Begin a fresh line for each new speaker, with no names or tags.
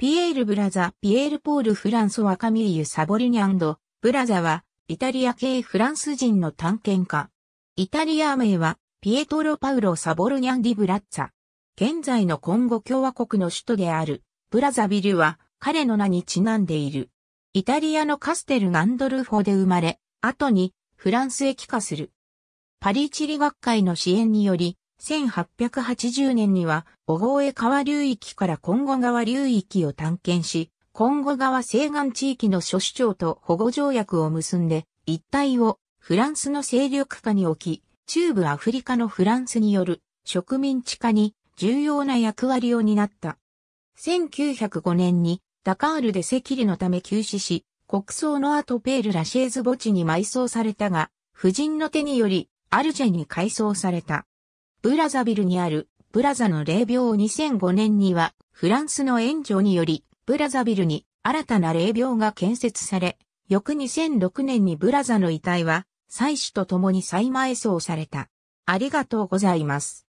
ピエール・
ブラザ、ピエール・ポール・フランソワ・カミリユ・サボリニャンド、ブラザは、イタリア系フランス人の探検家。イタリア名は、ピエトロ・パウロ・サボルニャンディ・ブラッツァ。現在のコンゴ共和国の首都である、ブラザビルは、彼の名にちなんでいる。イタリアのカステル・ガンドルフォで生まれ、後に、フランスへ帰化する。パリ地理学会の支援により、1880年には、小越川流域から今後川流域を探検し、今後川西岸地域の諸市長と保護条約を結んで、一帯をフランスの勢力下に置き、中部アフリカのフランスによる植民地化に重要な役割を担った。1905年にダカールで赤痢のため急死し、国葬の後ペール・ラシェーズ墓地に埋葬されたが、夫人の手によりアルジェに改装された。ブラザビルにあるブラザの霊廟2005年にはフランスの援助によりブラザビルに新たな霊廟が建設され、翌2006年にブラザの遺体は採取と共に再埋葬された。ありがとうございます。